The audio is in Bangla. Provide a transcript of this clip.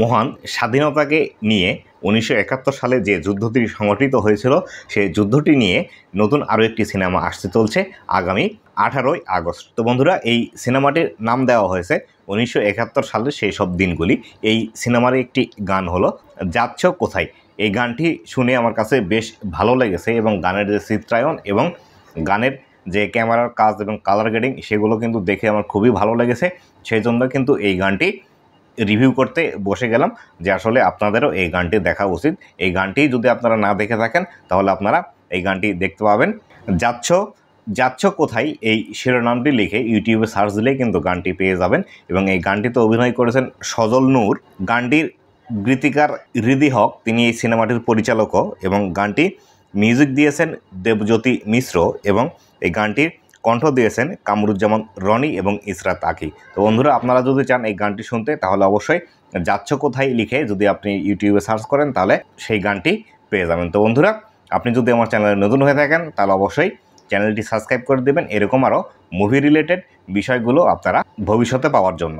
মহান স্বাধীনতাকে নিয়ে উনিশশো সালে যে যুদ্ধটি সংগঠিত হয়েছিল সেই যুদ্ধটি নিয়ে নতুন আরও একটি সিনেমা আসতে চলছে আগামী আঠারোই আগস্ট তো বন্ধুরা এই সিনেমাটির নাম দেওয়া হয়েছে উনিশশো সালের সেই সব দিনগুলি এই সিনেমার একটি গান হলো যাচ্ছ কোথায় এই গানটি শুনে আমার কাছে বেশ ভালো লেগেছে এবং গানের যে চিত্রায়ন এবং গানের যে ক্যামেরার কাজ এবং কালার গ্রেডিং সেগুলো কিন্তু দেখে আমার খুবই ভালো লেগেছে সেই জন্য কিন্তু এই গানটি রিভিউ করতে বসে গেলাম যে আসলে আপনাদেরও এই গানটি দেখা উচিত এই গানটি যদি আপনারা না দেখে থাকেন তাহলে আপনারা এই গানটি দেখতে পাবেন যাচ্ছ যাচ্ছ কোথায় এই শিরোনামটি লিখে ইউটিউবে সার্চ দিলে কিন্তু গানটি পেয়ে যাবেন এবং এই গানটিতে অভিনয় করেছেন সজল নূর গানটির গীতিকার হৃদি হক তিনি এই সিনেমাটির পরিচালকও এবং গানটি মিউজিক দিয়েছেন দেবজ্যোতি মিশ্র এবং এই গানটির কণ্ঠ দিয়েছেন কামরুজ্জামান রনি এবং ইসরাত আকি তো বন্ধুরা আপনারা যদি চান এই গানটি শুনতে তাহলে অবশ্যই যাচ্ছ কোথায় লিখে যদি আপনি ইউটিউবে সার্চ করেন তাহলে সেই গানটি পেয়ে যাবেন তো বন্ধুরা আপনি যদি আমার চ্যানেলে নতুন হয়ে থাকেন তাহলে অবশ্যই চ্যানেলটি সাবস্ক্রাইব করে দেবেন এরকম আরও মুভি রিলেটেড বিষয়গুলো আপনারা ভবিষ্যতে পাওয়ার জন্য